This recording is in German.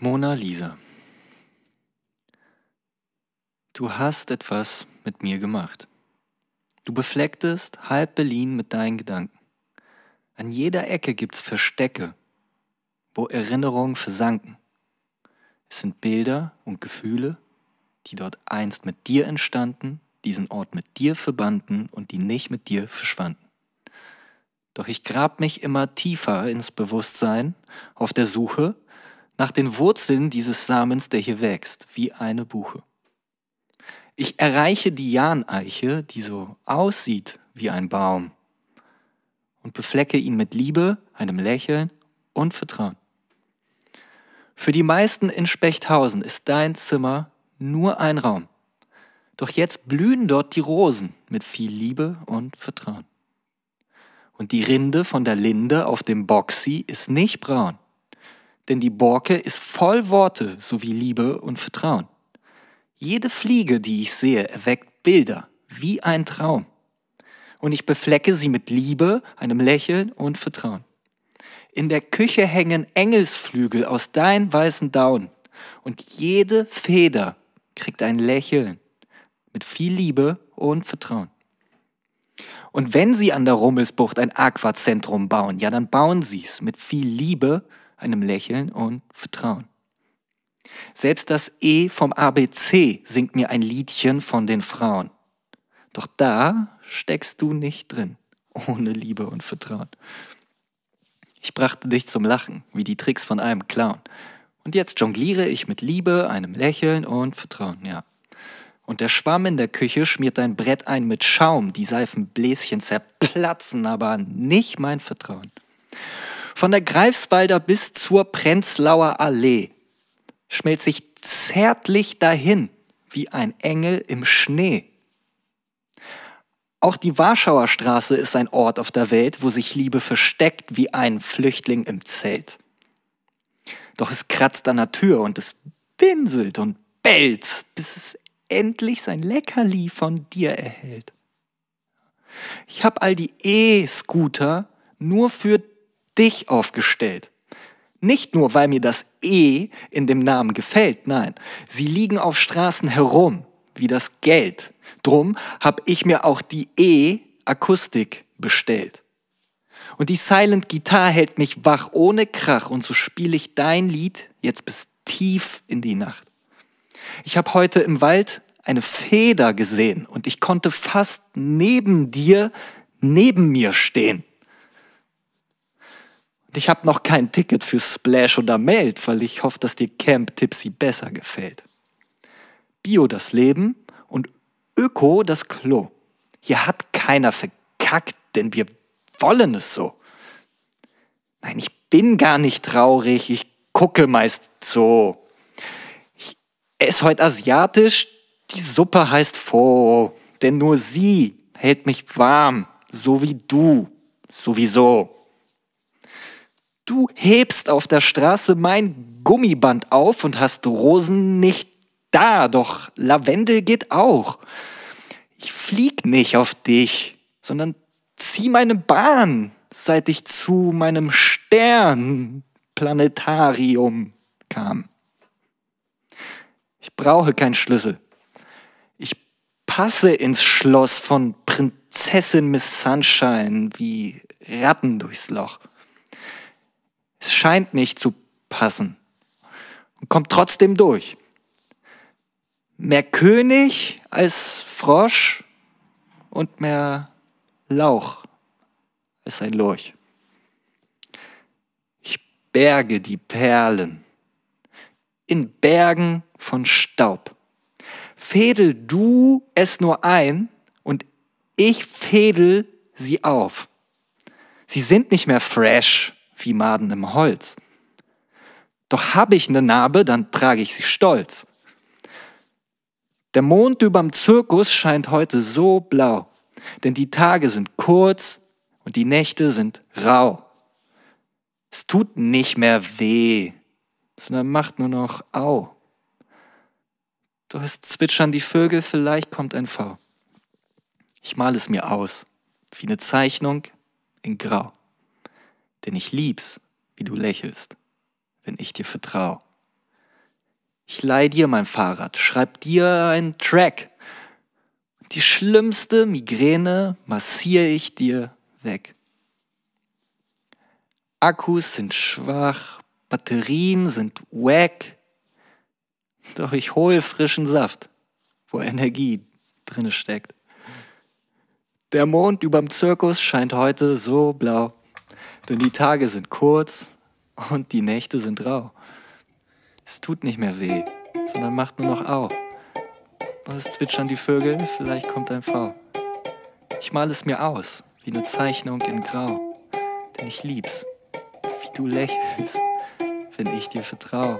Mona Lisa. Du hast etwas mit mir gemacht. Du beflecktest halb Berlin mit deinen Gedanken. An jeder Ecke gibt's Verstecke, wo Erinnerungen versanken. Es sind Bilder und Gefühle, die dort einst mit dir entstanden, diesen Ort mit dir verbanden und die nicht mit dir verschwanden. Doch ich grab mich immer tiefer ins Bewusstsein auf der Suche nach den Wurzeln dieses Samens, der hier wächst, wie eine Buche. Ich erreiche die Janeiche, die so aussieht wie ein Baum, und beflecke ihn mit Liebe, einem Lächeln und Vertrauen. Für die meisten in Spechthausen ist dein Zimmer nur ein Raum. Doch jetzt blühen dort die Rosen mit viel Liebe und Vertrauen. Und die Rinde von der Linde auf dem Boxi ist nicht braun denn die Borke ist voll Worte sowie Liebe und Vertrauen. Jede Fliege, die ich sehe, erweckt Bilder wie ein Traum. Und ich beflecke sie mit Liebe, einem Lächeln und Vertrauen. In der Küche hängen Engelsflügel aus deinen weißen Daunen. Und jede Feder kriegt ein Lächeln mit viel Liebe und Vertrauen. Und wenn sie an der Rummelsbucht ein Aquazentrum bauen, ja, dann bauen sie es mit viel Liebe einem Lächeln und Vertrauen. Selbst das E vom ABC singt mir ein Liedchen von den Frauen. Doch da steckst du nicht drin, ohne Liebe und Vertrauen. Ich brachte dich zum Lachen, wie die Tricks von einem Clown. Und jetzt jongliere ich mit Liebe, einem Lächeln und Vertrauen, ja. Und der Schwamm in der Küche schmiert dein Brett ein mit Schaum, die Seifenbläschen zerplatzen aber nicht mein Vertrauen. Von der Greifswalder bis zur Prenzlauer Allee schmelzt sich zärtlich dahin wie ein Engel im Schnee. Auch die Warschauer Straße ist ein Ort auf der Welt, wo sich Liebe versteckt wie ein Flüchtling im Zelt. Doch es kratzt an der Tür und es winselt und bellt, bis es endlich sein Leckerli von dir erhält. Ich habe all die E-Scooter nur für dich aufgestellt. Nicht nur, weil mir das E in dem Namen gefällt, nein, sie liegen auf Straßen herum, wie das Geld. Drum habe ich mir auch die E-Akustik bestellt. Und die Silent Guitar hält mich wach ohne Krach und so spiele ich dein Lied jetzt bis tief in die Nacht. Ich habe heute im Wald eine Feder gesehen und ich konnte fast neben dir, neben mir stehen. Und ich habe noch kein Ticket für Splash oder Meld, weil ich hoffe, dass dir Camp Tipsy besser gefällt. Bio das Leben und Öko das Klo. Hier hat keiner verkackt, denn wir wollen es so. Nein, ich bin gar nicht traurig, ich gucke meist so. Ich esse heute asiatisch, die Suppe heißt Pho, denn nur sie hält mich warm, so wie du, sowieso. Du hebst auf der Straße mein Gummiband auf und hast Rosen nicht da, doch Lavendel geht auch. Ich flieg nicht auf dich, sondern zieh meine Bahn, seit ich zu meinem Sternplanetarium kam. Ich brauche keinen Schlüssel. Ich passe ins Schloss von Prinzessin Miss Sunshine wie Ratten durchs Loch. Es scheint nicht zu passen. Und kommt trotzdem durch. Mehr König als Frosch und mehr Lauch als ein Lurch. Ich berge die Perlen in Bergen von Staub. Fädel du es nur ein und ich fädel sie auf. Sie sind nicht mehr fresh, wie Maden im Holz. Doch habe ich eine Narbe, dann trage ich sie stolz. Der Mond überm Zirkus scheint heute so blau, denn die Tage sind kurz und die Nächte sind rau. Es tut nicht mehr weh, sondern macht nur noch au. Doch es zwitschern die Vögel, vielleicht kommt ein V. Ich male es mir aus, wie eine Zeichnung in Grau. Denn ich lieb's, wie du lächelst, wenn ich dir vertrau. Ich leih dir mein Fahrrad, schreib dir einen Track. Die schlimmste Migräne massiere ich dir weg. Akkus sind schwach, Batterien sind wack. Doch ich hol frischen Saft, wo Energie drinne steckt. Der Mond überm Zirkus scheint heute so blau. Denn die Tage sind kurz und die Nächte sind rau. Es tut nicht mehr weh, sondern macht nur noch au. Und es zwitschern die Vögel, vielleicht kommt ein V. Ich male es mir aus, wie eine Zeichnung in Grau. Denn ich lieb's, wie du lächelst, wenn ich dir vertrau.